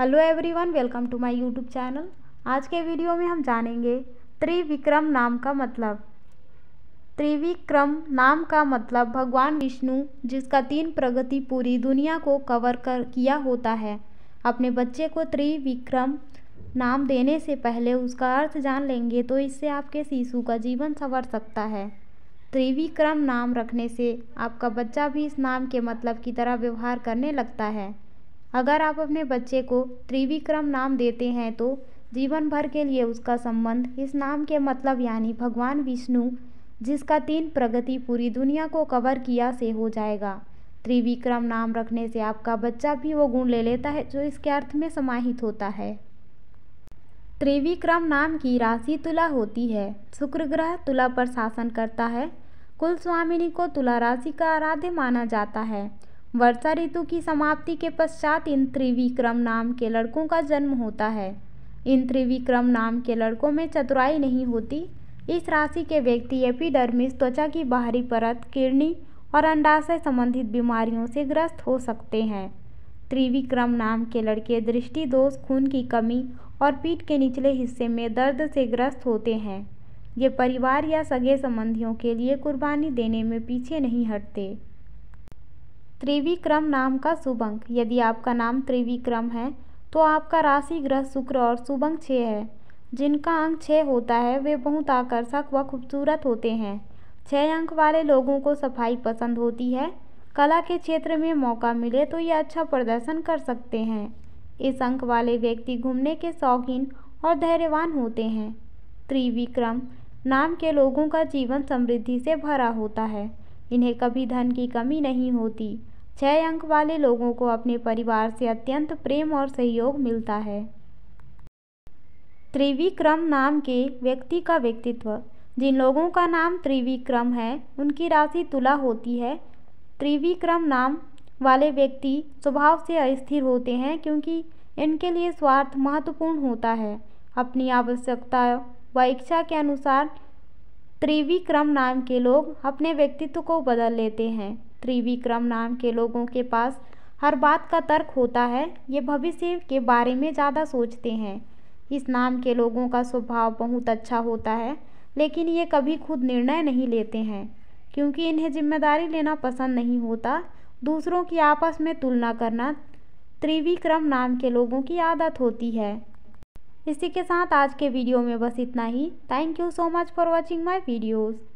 hello everyone welcome to my YouTube channel आज के video में हम जानेंगे त्रिविक्रम नाम का मतलब त्रिविक्रम नाम का मतलब भगवान विष्णु जिसका तीन प्रगति पूरी दुनिया को कवर कर किया होता है अपने बच्चे को त्रिविक्रम नाम देने से पहले उसका अर्थ जान लेंगे तो इससे आपके शिशु का जीवन संवर सकता है त्रिविक्रम नाम रखने से आपका बच्चा भी इस नाम के मतलब की तरह व्यवहार करने लगता है अगर आप अपने बच्चे को त्रिविक्रम नाम देते हैं तो जीवन भर के लिए उसका संबंध इस नाम के मतलब यानी भगवान विष्णु जिसका तीन प्रगति पूरी दुनिया को कवर किया से हो जाएगा त्रिविक्रम नाम रखने से आपका बच्चा भी वो गुण ले लेता है जो इसके अर्थ में समाहित होता है त्रिविक्रम नाम की राशि तुला होती है शुक्र ग्रह तुला पर शासन करता है कुल स्वामिनी को तुला राशि का आराध्य माना जाता है वर्षा ऋतु की समाप्ति के पश्चात इन त्रिविक्रम नाम के लड़कों का जन्म होता है इन त्रिविक्रम नाम के लड़कों में चतुराई नहीं होती इस राशि के व्यक्ति एपिडर्मिस त्वचा की बाहरी परत किडनी और अंडाशय संबंधित बीमारियों से ग्रस्त हो सकते हैं त्रिविक्रम नाम के लड़के दृष्टि दोष खून की कमी और पीठ के निचले हिस्से में दर्द से ग्रस्त होते हैं ये परिवार या सगे संबंधियों के लिए कुर्बानी देने में पीछे नहीं हटते त्रिविक्रम नाम का सुबंक यदि आपका नाम त्रिविक्रम है तो आपका राशि ग्रह शुक्र और शुभंक छः है जिनका अंक छः होता है वे बहुत आकर्षक व खूबसूरत होते हैं छः अंक वाले लोगों को सफाई पसंद होती है कला के क्षेत्र में मौका मिले तो ये अच्छा प्रदर्शन कर सकते हैं इस अंक वाले व्यक्ति घूमने के शौकीन और धैर्यवान होते हैं त्रिविक्रम नाम के लोगों का जीवन समृद्धि से भरा होता है इन्हें कभी धन की कमी नहीं होती छः अंक वाले लोगों को अपने परिवार से अत्यंत प्रेम और सहयोग मिलता है त्रिविक्रम नाम के व्यक्ति का व्यक्तित्व जिन लोगों का नाम त्रिविक्रम है उनकी राशि तुला होती है त्रिविक्रम नाम वाले व्यक्ति स्वभाव से अस्थिर होते हैं क्योंकि इनके लिए स्वार्थ महत्वपूर्ण होता है अपनी आवश्यकता व इच्छा के अनुसार त्रिविक्रम नाम के लोग अपने व्यक्तित्व को बदल लेते हैं त्रिविक्रम नाम के लोगों के पास हर बात का तर्क होता है ये भविष्य के बारे में ज़्यादा सोचते हैं इस नाम के लोगों का स्वभाव बहुत अच्छा होता है लेकिन ये कभी खुद निर्णय नहीं लेते हैं क्योंकि इन्हें जिम्मेदारी लेना पसंद नहीं होता दूसरों की आपस में तुलना करना त्रिविक्रम नाम के लोगों की आदत होती है इसी के साथ आज के वीडियो में बस इतना ही thank you so much for watching my videos